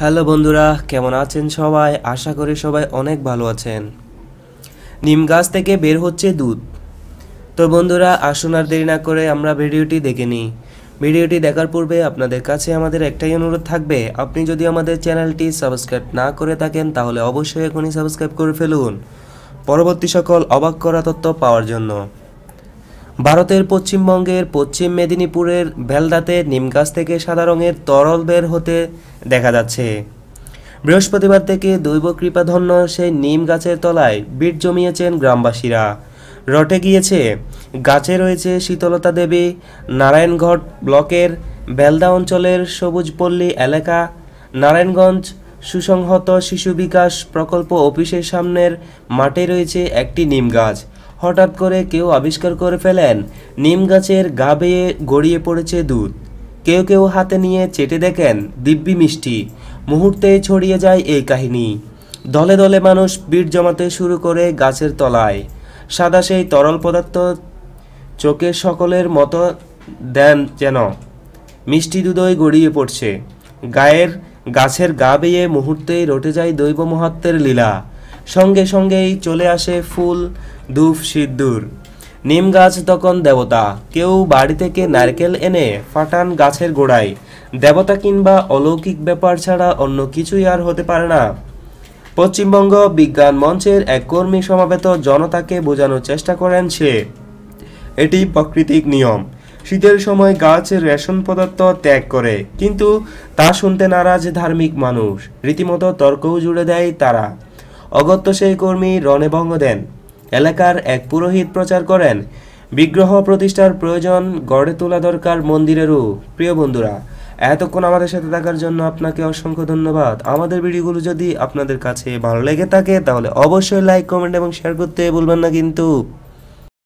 hello বন্ধুরা কেমন আছেন সবাই আশা করি সবাই অনেক ভালো আছেন নিম গাছ থেকে বের হচ্ছে দুধ তো বন্ধুরা আসুন আর দেরি না করে আমরা ভিডিওটি দেখে নিই ভিডিওটি দেখার পূর্বে আপনাদের কাছে আমাদের একটাই অনুরোধ থাকবে আপনি যদি আমাদের চ্যানেলটি সাবস্ক্রাইব না করে থাকেন তাহলে অবশ্যই এখনই সাবস্ক্রাইব করে ফেলুন পরবর্তী সকল অবাক করা তথ্য পাওয়ার জন্য ভারতের পশ্চিমবঙ্গের পশ্চিম মেদিনীপুরের ভেলদাতে গাছ থেকে সাদা রঙের তরল বের হতে দেখা যাচ্ছে বৃহস্পতিবার থেকে দৈব কৃপাধন্য সেই নিম গাছের তলায় বিট জমিয়েছেন গ্রামবাসীরা রটে গিয়েছে গাছে রয়েছে শীতলতা দেবী নারায়ণঘট ব্লকের বেলদা অঞ্চলের সবুজপল্লী এলাকা নারায়ণগঞ্জ সুসংহত শিশু বিকাশ প্রকল্প অফিসের সামনের মাঠে রয়েছে একটি নিম গাছ হঠাৎ করে কেউ আবিষ্কার করে ফেলেন নিম গাছের গা বেয়ে গড়িয়ে পড়েছে দুধ কেউ কেউ হাতে নিয়ে চেটে দেখেন দিব্যি মিষ্টি মুহূর্তে ছড়িয়ে যায় এই কাহিনী দলে দলে মানুষ বীর জমাতে শুরু করে গাছের তলায় সাদা সেই তরল পদার্থ চোখে সকলের মতো দেন যেন মিষ্টি দুধই গড়িয়ে পড়ছে গায়ের গাছের গা বেয়ে মুহূর্তেই রটে যায় দৈব মহাত্মের লীলা সঙ্গে সঙ্গেই চলে আসে ফুল দুফ সিদ্দুর নিম গাছ তখন দেবতা কেউ বাড়ি থেকে নারকেল এনে ফাটান গাছের গোড়ায় দেবতা কিংবা অলৌকিক ব্যাপার ছাড়া অন্য কিছুই আর হতে পারে না পশ্চিমবঙ্গ বিজ্ঞান মঞ্চের এক কর্মী সমাবেত জনতাকে বোঝানোর চেষ্টা করেন সে এটি প্রাকৃতিক নিয়ম শীতের সময় গাছ রেশন পদার্থ ত্যাগ করে কিন্তু তা শুনতে নারাজ ধার্মিক মানুষ রীতিমতো তর্কও জুড়ে দেয় তারা অগত্য সেই কর্মী রণে ভঙ্গ দেন এলাকার এক পুরোহিত প্রচার করেন বিগ্রহ প্রতিষ্ঠার প্রয়োজন গড়ে তোলা দরকার মন্দিরেরও প্রিয় বন্ধুরা এতক্ষণ আমাদের সাথে থাকার জন্য আপনাকে অসংখ্য ধন্যবাদ আমাদের ভিডিওগুলো যদি আপনাদের কাছে ভালো লেগে থাকে তাহলে অবশ্যই লাইক কমেন্ট এবং শেয়ার করতে ভুলবেন না কিন্তু